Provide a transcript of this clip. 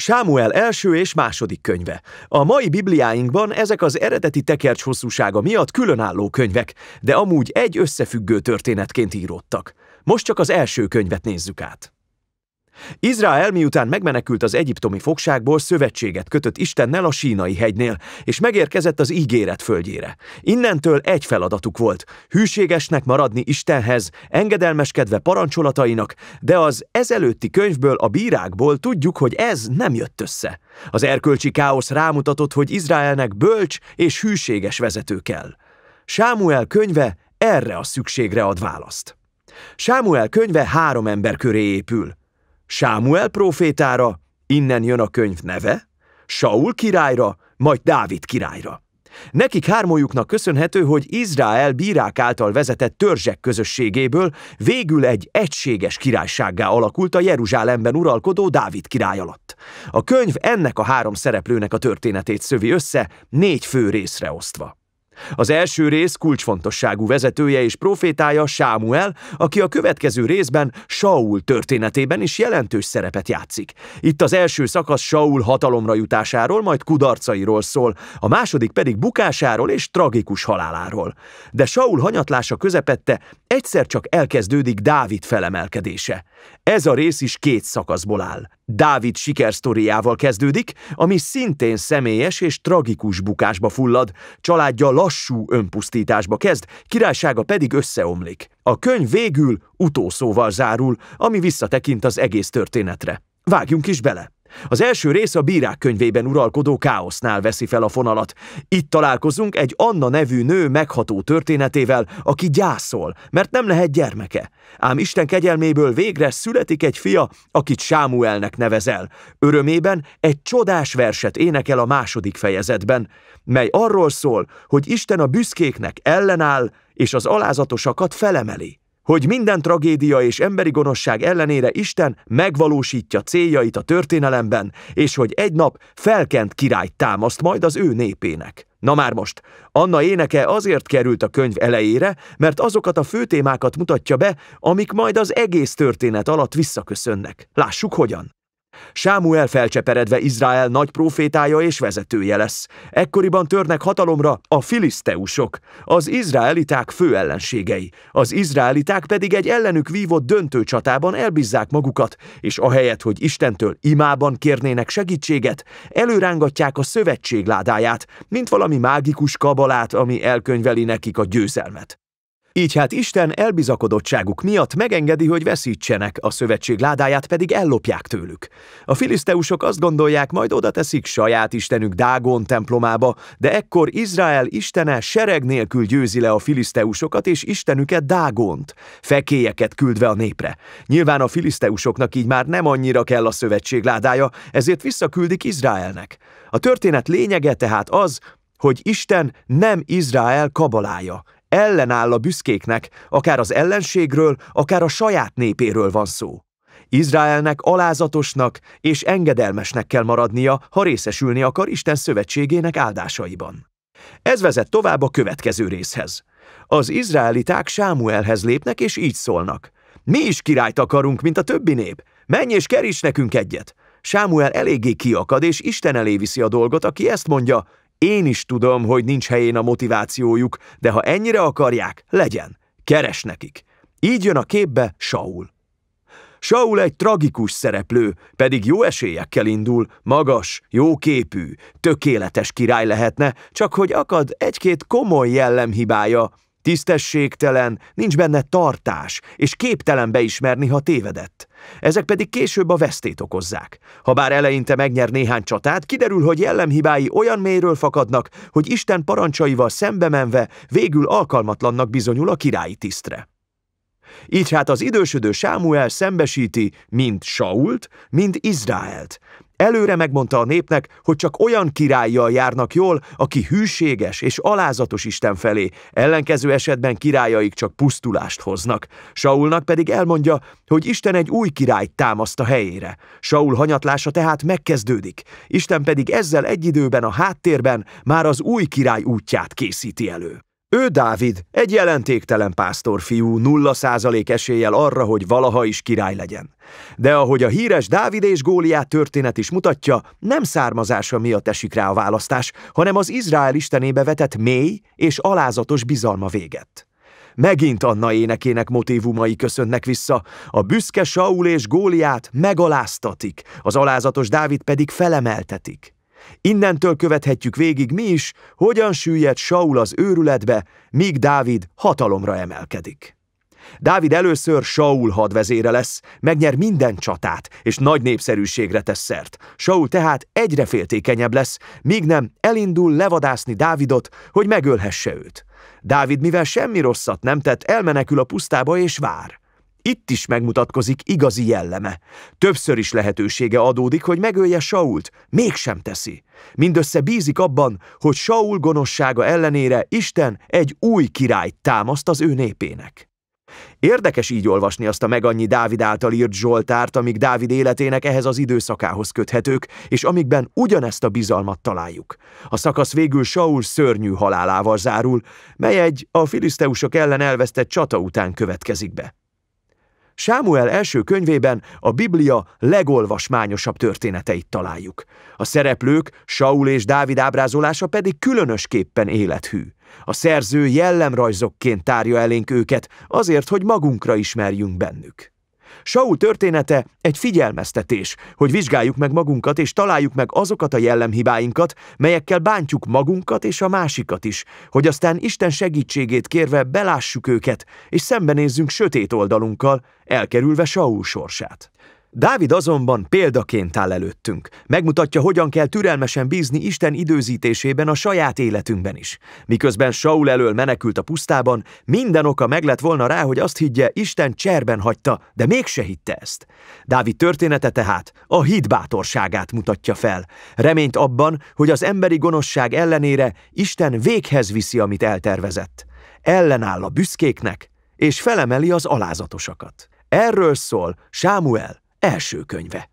Sámuel első és második könyve. A mai bibliáinkban ezek az eredeti tekercs hosszúsága miatt különálló könyvek, de amúgy egy összefüggő történetként íródtak. Most csak az első könyvet nézzük át. Izrael miután megmenekült az egyiptomi fogságból, szövetséget kötött Istennel a sínai hegynél, és megérkezett az ígéret földjére. Innentől egy feladatuk volt, hűségesnek maradni Istenhez, engedelmeskedve parancsolatainak, de az ezelőtti könyvből, a bírákból tudjuk, hogy ez nem jött össze. Az erkölcsi káosz rámutatott, hogy Izraelnek bölcs és hűséges vezető kell. Sámuel könyve erre a szükségre ad választ. Sámuel könyve három ember köré épül – Sámuel profétára, innen jön a könyv neve, Saul királyra, majd Dávid királyra. Nekik hármójuknak köszönhető, hogy Izrael bírák által vezetett törzsek közösségéből végül egy egységes királysággá alakult a Jeruzsálemben uralkodó Dávid király alatt. A könyv ennek a három szereplőnek a történetét szövi össze, négy fő részre osztva. Az első rész kulcsfontosságú vezetője és profétája Sámuel, aki a következő részben Saul történetében is jelentős szerepet játszik. Itt az első szakasz Saul hatalomra jutásáról, majd kudarcairól szól, a második pedig bukásáról és tragikus haláláról. De Saul hanyatlása közepette egyszer csak elkezdődik Dávid felemelkedése. Ez a rész is két szakaszból áll. Dávid sikersztoriával kezdődik, ami szintén személyes és tragikus bukásba fullad, családja lassú önpusztításba kezd, királysága pedig összeomlik. A könyv végül utószóval zárul, ami visszatekint az egész történetre. Vágjunk is bele! Az első rész a bírák könyvében uralkodó káosznál veszi fel a fonalat. Itt találkozunk egy Anna nevű nő megható történetével, aki gyászol, mert nem lehet gyermeke. Ám Isten kegyelméből végre születik egy fia, akit Sámuelnek nevezel. Örömében egy csodás verset énekel a második fejezetben, mely arról szól, hogy Isten a büszkéknek ellenáll, és az alázatosakat felemeli hogy minden tragédia és emberi gonoszság ellenére Isten megvalósítja céljait a történelemben, és hogy egy nap felkent királyt támaszt majd az ő népének. Na már most, Anna éneke azért került a könyv elejére, mert azokat a főtémákat mutatja be, amik majd az egész történet alatt visszaköszönnek. Lássuk hogyan! Sámuel felcseperedve Izrael nagy profétája és vezetője lesz. Ekkoriban törnek hatalomra a filiszteusok, az izraeliták fő ellenségei. Az izraeliták pedig egy ellenük vívott döntő csatában elbízzák magukat, és ahelyett, hogy Istentől imában kérnének segítséget, előrángatják a szövetség ládáját, mint valami mágikus kabalát, ami elkönyveli nekik a győzelmet. Így hát Isten elbizakodottságuk miatt megengedi, hogy veszítsenek, a szövetség ládáját pedig ellopják tőlük. A filiszteusok azt gondolják, majd oda teszik saját istenük Dágon templomába, de ekkor Izrael istene sereg nélkül győzi le a filiszteusokat és istenüket Dágont, fekélyeket küldve a népre. Nyilván a filiszteusoknak így már nem annyira kell a szövetség ládája, ezért visszaküldik Izraelnek. A történet lényege tehát az, hogy Isten nem Izrael kabalája, Ellenáll a büszkéknek, akár az ellenségről, akár a saját népéről van szó. Izraelnek alázatosnak és engedelmesnek kell maradnia, ha részesülni akar Isten szövetségének áldásaiban. Ez vezet tovább a következő részhez. Az izraeliták Sámuelhez lépnek és így szólnak. Mi is királyt akarunk, mint a többi nép. Menj és keríts nekünk egyet! Sámuel eléggé kiakad, és Isten elé viszi a dolgot, aki ezt mondja, én is tudom, hogy nincs helyén a motivációjuk, de ha ennyire akarják, legyen. Keres nekik. Így jön a képbe Saul. Saul egy tragikus szereplő, pedig jó esélyekkel indul, magas, jó képű, tökéletes király lehetne, csak hogy akad egy-két komoly jellemhibája, Tisztességtelen, nincs benne tartás, és képtelen beismerni, ha tévedett. Ezek pedig később a vesztét okozzák. Habár eleinte megnyer néhány csatát, kiderül, hogy jellemhibái olyan mélyről fakadnak, hogy Isten parancsaival szembe menve végül alkalmatlannak bizonyul a királyi tisztre. Így hát az idősödő Sámuel szembesíti mind Sault, mind Izraelt. Előre megmondta a népnek, hogy csak olyan királlyal járnak jól, aki hűséges és alázatos Isten felé, ellenkező esetben királyaik csak pusztulást hoznak. Saulnak pedig elmondja, hogy Isten egy új királyt támaszt a helyére. Saul hanyatlása tehát megkezdődik, Isten pedig ezzel egy időben a háttérben már az új király útját készíti elő. Ő Dávid, egy jelentéktelen pásztorfiú, nulla százalék eséllyel arra, hogy valaha is király legyen. De ahogy a híres Dávid és Góliát történet is mutatja, nem származása miatt esik rá a választás, hanem az Izrael istenébe vetett mély és alázatos bizalma véget. Megint Anna énekének motivumai köszönnek vissza, a büszke Saul és Góliát megaláztatik, az alázatos Dávid pedig felemeltetik. Innentől követhetjük végig mi is, hogyan süllyed Saul az őrületbe, míg Dávid hatalomra emelkedik. Dávid először Saul hadvezére lesz, megnyer minden csatát, és nagy népszerűségre tesz szert. Saul tehát egyre féltékenyebb lesz, míg nem elindul levadászni Dávidot, hogy megölhesse őt. Dávid, mivel semmi rosszat nem tett, elmenekül a pusztába és vár. Itt is megmutatkozik igazi jelleme. Többször is lehetősége adódik, hogy megölje Sault, mégsem teszi. Mindössze bízik abban, hogy Saul gonossága ellenére Isten egy új királyt támaszt az ő népének. Érdekes így olvasni azt a megannyi Dávid által írt Zsoltárt, amik Dávid életének ehhez az időszakához köthetők, és amikben ugyanezt a bizalmat találjuk. A szakasz végül Saul szörnyű halálával zárul, mely egy a filiszteusok ellen elvesztett csata után következik be. Sámuel első könyvében a Biblia legolvasmányosabb történeteit találjuk. A szereplők, Saul és Dávid ábrázolása pedig különösképpen élethű. A szerző jellemrajzokként tárja elénk őket, azért, hogy magunkra ismerjünk bennük. Saul története egy figyelmeztetés, hogy vizsgáljuk meg magunkat és találjuk meg azokat a jellemhibáinkat, melyekkel bántjuk magunkat és a másikat is, hogy aztán Isten segítségét kérve belássuk őket és szembenézzünk sötét oldalunkkal, elkerülve Saul sorsát. Dávid azonban példaként áll előttünk. Megmutatja, hogyan kell türelmesen bízni Isten időzítésében a saját életünkben is. Miközben Saul elől menekült a pusztában, minden oka meg lett volna rá, hogy azt higgye, Isten cserben hagyta, de mégse hitte ezt. Dávid története tehát a hit bátorságát mutatja fel. Reményt abban, hogy az emberi gonoszság ellenére Isten véghez viszi, amit eltervezett. Ellenáll a büszkéknek, és felemeli az alázatosakat. Erről szól Sámuel első könyve.